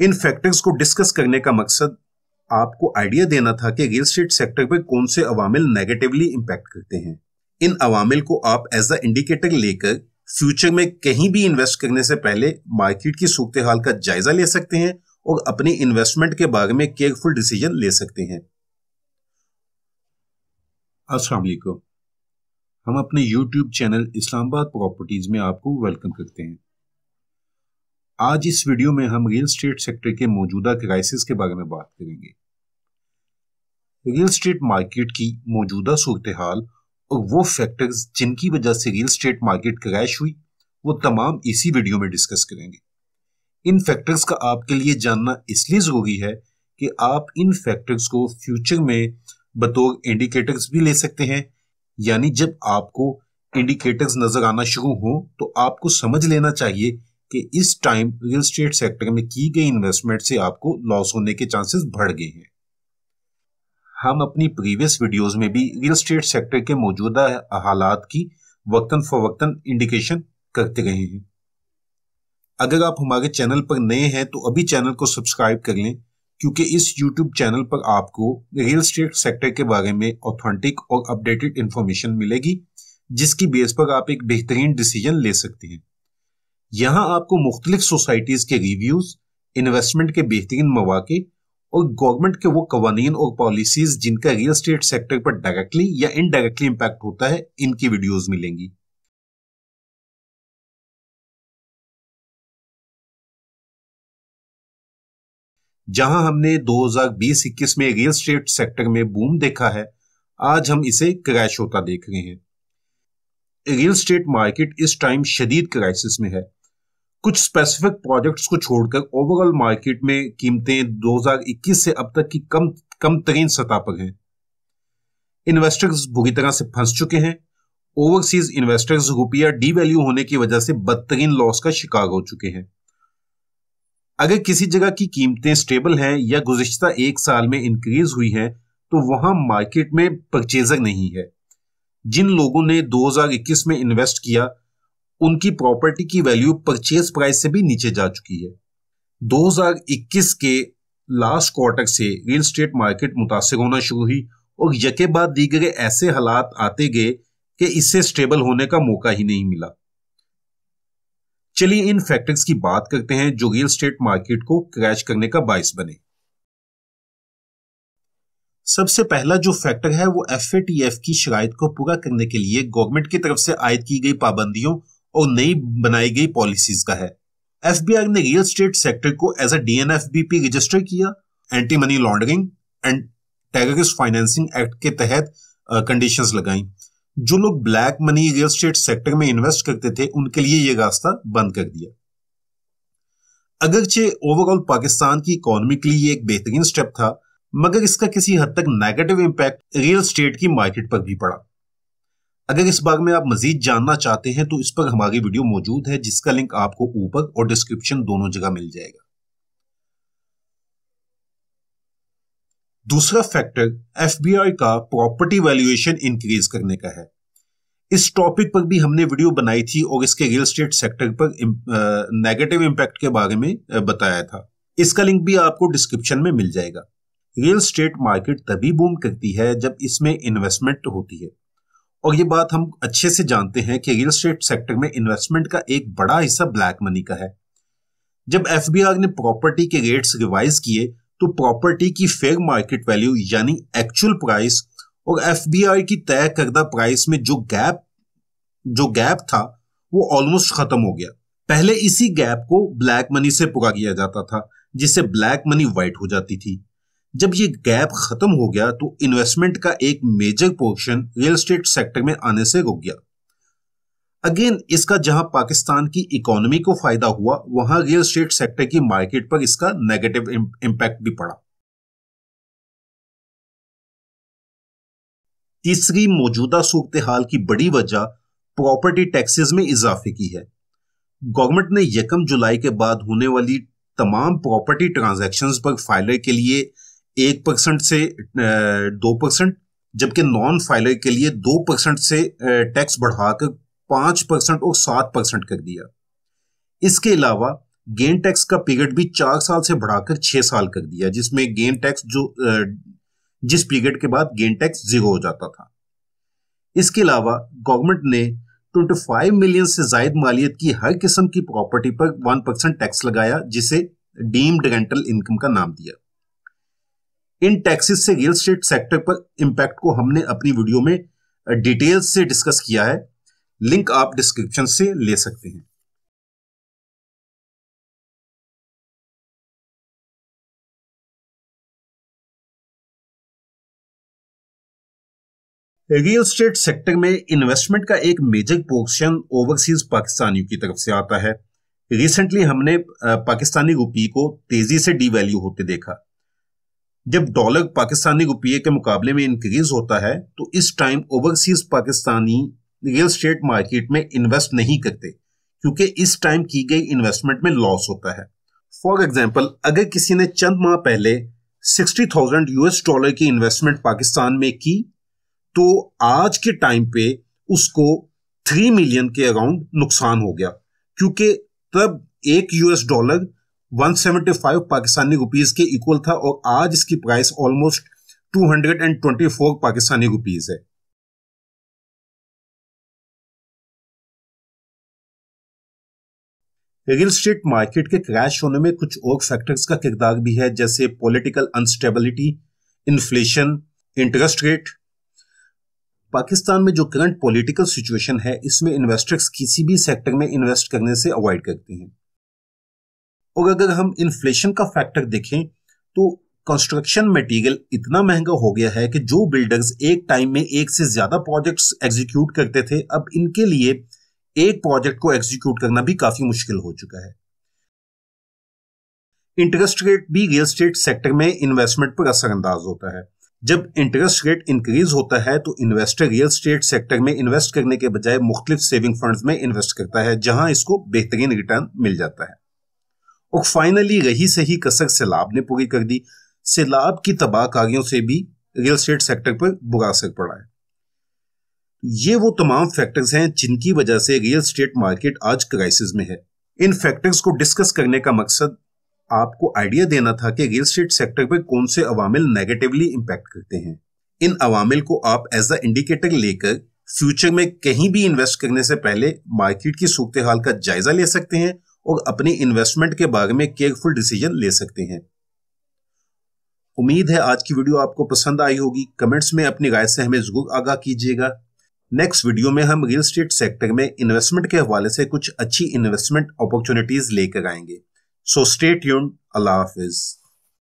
इन factors को discuss करने का मकसद आपको आइडिया देना था कि रियल स्टेट सेक्टर पर कौन से अवामिल नेगेटिवली इम्पैक्ट करते हैं इन अवामिल को आप एज अ इंडिकेटर लेकर फ्यूचर में कहीं भी इन्वेस्ट करने से पहले मार्केट की सूरत हाल का जायजा ले सकते हैं और अपनी इन्वेस्टमेंट के बारे में केयरफुल डिसीजन ले सकते हैं अस्सलाम वालेकुम हम अपने YouTube चैनल इस्लामाबाद प्रॉपर्टीज में आपको वेलकम करते हैं आज इस वीडियो में हम रियल स्टेट सेक्टर के मौजूदा क्राइसिस के बारे में बात करेंगे रियल स्टेट मार्केट की मौजूदा सूरत हाल और वो फैक्टर्स जिनकी वजह से रियल स्टेट मार्केट क्रैश हुई वो तमाम इसी वीडियो में डिस्कस करेंगे इन फैक्टर्स का आपके लिए जानना इसलिए ज़रूरी है कि आप इन फैक्टर्स को फ्यूचर में बतौर इंडिकेटर्स भी ले सकते हैं यानी जब आपको इंडिकेटर्स नज़र आना शुरू हो तो आपको समझ लेना चाहिए कि इस टाइम रियल स्टेट सेक्टर में की गई इन्वेस्टमेंट से आपको लॉस होने के चांसेस बढ़ गए हैं हम अपनी प्रीवियस वीडियोस में भी रियल स्टेट सेक्टर के मौजूदा हालात की वक्तन फवक्तन इंडिकेशन करते रहे हैं अगर आप हमारे चैनल पर नए हैं तो अभी चैनल को सब्सक्राइब कर लें क्योंकि इस यूट्यूब चैनल पर आपको रियल स्टेट सेक्टर के बारे में ऑथेंटिक और अपडेटेड इंफॉर्मेशन मिलेगी जिसकी बेस पर आप एक बेहतरीन डिसीजन ले सकते हैं यहाँ आपको मुख्तलिफ सोसाइटीज़ के रिव्यूज़ इन्वेस्टमेंट के बेहतरीन मौाक़े और गवर्नमेंट के वो कवानी और पॉलिसीज़ जिनका रियल स्टेट सेक्टर पर डायरेक्टली या इनडायरेक्टली इम्पैक्ट होता है इनकी वीडियोज़ मिलेंगी जहां हमने 2020-21 में रियल स्टेट सेक्टर में बूम देखा है आज हम इसे क्रैश होता देख रहे हैं रियल स्टेट मार्केट इस टाइम शदीद क्राइसिस में है कुछ स्पेसिफिक प्रोजेक्ट्स को छोड़कर ओवरऑल मार्केट में कीमतें 2021 से अब तक की कम कम तरीन सतह पर हैं इन्वेस्टर्स बुरी तरह से फंस चुके हैं ओवरसीज इन्वेस्टर्स रुपया डीवैल्यू होने की वजह से बदतरीन लॉस का शिकार हो चुके हैं अगर किसी जगह की कीमतें स्टेबल हैं या गुजशत एक साल में इंक्रीज हुई है तो वहां मार्केट में परचेजर नहीं है जिन लोगों ने 2021 में इन्वेस्ट किया उनकी प्रॉपर्टी की वैल्यू परचेज प्राइस से भी नीचे जा चुकी है 2021 के लास्ट क्वार्टर से रियल स्टेट मार्केट मुतासर होना शुरू हुई और यके बाद दीगरे ऐसे हालात आते गए कि इससे स्टेबल होने का मौका ही नहीं मिला चलिए इन फैक्टर्स की बात करते हैं जो रियल स्टेट मार्केट को क्रैश करने का बायस बने सबसे पहला जो फैक्टर है वो एफ की शराय को पूरा करने के लिए गवर्नमेंट की तरफ से आयद की गई पाबंदियों और नई बनाई गई पॉलिसीज का है एफबीआई ने रियल स्टेट सेक्टर को एज अ डीएनएफबीपी रजिस्टर किया anti money laundering and terrorist financing act के तहत कंडीशंस uh, लगाई जो लोग black money real estate sector में इन्वेस्ट करते थे उनके लिए यह रास्ता बंद कर दिया अगरचे ओवरऑल पाकिस्तान की इकोनॉमी के लिए एक बेहतरीन स्टेप था मगर इसका किसी हद तक नेगेटिव इम्पैक्ट रियल स्टेट की मार्केट पर भी पड़ा अगर इस बारे में आप मजीद जानना चाहते हैं तो इस पर हमारी वीडियो मौजूद है जिसका लिंक आपको ऊपर और डिस्क्रिप्शन दोनों जगह मिल जाएगा दूसरा फैक्टर एफबीआई का प्रॉपर्टी वैल्यूएशन इंक्रीज करने का है इस टॉपिक पर भी हमने वीडियो बनाई थी और इसके रियल स्टेट सेक्टर पर नेगेटिव इंपैक्ट के बारे में बताया था इसका लिंक भी आपको डिस्क्रिप्शन में मिल जाएगा रियल स्टेट मार्केट तभी बूम करती है जब इसमें इन्वेस्टमेंट होती है और ये बात हम अच्छे से जानते हैं कि रियल स्टेट सेक्टर में इन्वेस्टमेंट का एक बड़ा हिस्सा ब्लैक मनी का है जब एफ ने प्रॉपर्टी के रेट्स रिवाइज किए तो प्रॉपर्टी की फेयर मार्केट वैल्यू यानी एक्चुअल प्राइस और एफ की तय करदा प्राइस में जो गैप जो गैप था वो ऑलमोस्ट खत्म हो गया पहले इसी गैप को ब्लैक मनी से पूरा किया जाता था जिससे ब्लैक मनी वाइट हो जाती थी जब ये गैप खत्म हो गया तो इन्वेस्टमेंट का एक major portion real estate sector में आने से रुक गया अगेन इसका जहां पाकिस्तान की इकोनॉमी को फायदा हुआ वहां रियल स्टेट सेक्टर की मार्केट पर इसका नेगेटिव इंपैक्ट भी पड़ा तीसरी मौजूदा सूरत हाल की बड़ी वजह प्रॉपर्टी टैक्सेस में इजाफे की है गवर्नमेंट ने यकम जुलाई के बाद होने वाली तमाम प्रॉपर्टी ट्रांजैक्शंस पर फाइलर के लिए एक परसेंट से दो परसेंट जबकि नॉन फाइलर के लिए दो परसेंट से टैक्स बढ़ाकर पांच परसेंट और सात परसेंट कर दिया इसके अलावा गेन टैक्स का पीरियड भी चार साल से बढ़ाकर छह साल कर दिया जिसमें गेन टैक्स जो जिस पीरियड के बाद गेन टैक्स जीरो हो जाता था इसके अलावा गवर्नमेंट ने 25 मिलियन से जायद मालियत की हर किस्म की प्रॉपर्टी पर 1 परसेंट टैक्स लगाया जिसे डीम्ड रेंटल इनकम का नाम दिया इन टैक्सेस से रियल स्टेट सेक्टर पर इम्पैक्ट को हमने अपनी वीडियो में डिटेल से डिस्कस किया है लिंक आप डिस्क्रिप्शन से ले सकते हैं रियल स्टेट सेक्टर में इन्वेस्टमेंट का एक मेजर पोर्शन ओवरसीज पाकिस्तानियों की तरफ से आता है रिसेंटली हमने पाकिस्तानी रुपये को तेजी से डीवैल्यू होते देखा जब डॉलर पाकिस्तानी रुपये के मुकाबले में इंक्रीज होता है तो इस time overseas Pakistani real estate market में इन्वेस्ट नहीं करते क्योंकि इस टाइम की गई इन्वेस्टमेंट में लॉस होता है फॉर एग्जाम्पल अगर किसी ने चंद माह पहले सिक्सटी थाउजेंड यूएस डॉलर की इन्वेस्टमेंट पाकिस्तान में की तो आज के टाइम पे उसको थ्री मिलियन के अराउंड नुकसान हो गया क्योंकि तब एक यूएस डॉलर 175 पाकिस्तानी रुपीज के इक्वल था और आज इसकी प्राइस ऑलमोस्ट 224 पाकिस्तानी रुपीज है रियल स्टेट मार्केट के क्रैश होने में कुछ और फैक्टर्स का किरदार भी है जैसे political instability inflation interest rate Pakistan में जो करंट पॉलिटिकल सिचुएशन है इसमें इन्वेस्टर्स किसी भी सेक्टर में इन्वेस्ट करने से अवॉइड करते हैं और अगर हम इन्फ्लेशन का फैक्टर देखें तो कंस्ट्रक्शन मटेरियल इतना महंगा हो गया है कि जो बिल्डर्स एक टाइम में एक से ज़्यादा प्रोजेक्ट्स एग्जीक्यूट करते थे अब इनके लिए एक प्रोजेक्ट को एग्जीक्यूट करना भी काफ़ी मुश्किल हो चुका है इंटरेस्ट रेट भी रियल स्टेट सेक्टर में इन्वेस्टमेंट पर असरअंदाज होता है जब इंटरेस्ट रेट इंक्रीज होता है तो इन्वेस्टर रियल स्टेट सेक्टर में इन्वेस्ट करने के बजाय मुख्तलिफ सेविंग फंड्स में इन्वेस्ट करता है जहां इसको बेहतरीन रिटर्न मिल जाता है और फाइनली रही सही कसर सैलाब ने पूरी कर दी सैलाब की तबाह कारियों से भी रियल स्टेट सेक्टर पर बुरा असर पड़ा है ये वो तमाम फैक्टर्स हैं जिनकी वजह से रियल स्टेट मार्केट आज क्राइसिस में है इन फैक्टर्स को डिस्कस करने का मकसद आपको आइडिया देना था कि रियल स्टेट सेक्टर पर कौन से अवामिल नेगेटिवली इम्पैक्ट करते हैं इन अवामिल को आप एज अ इंडिकेटर लेकर फ्यूचर में कहीं भी इन्वेस्ट करने से पहले मार्केट की सूरत हाल का जायजा ले सकते हैं और अपनी इन्वेस्टमेंट के बारे में केयरफुल डिसीजन ले सकते हैं उम्मीद है आज की वीडियो आपको पसंद आई होगी कमेंट्स में अपनी राय से हमें जरूर आगाह कीजिएगा नेक्स्ट वीडियो में हम रियल स्टेट सेक्टर में इन्वेस्टमेंट के हवाले से कुछ अच्छी इन्वेस्टमेंट अपॉर्चुनिटीज लेकर आएंगे सो स्टेट यून अल्लाह हाफिज़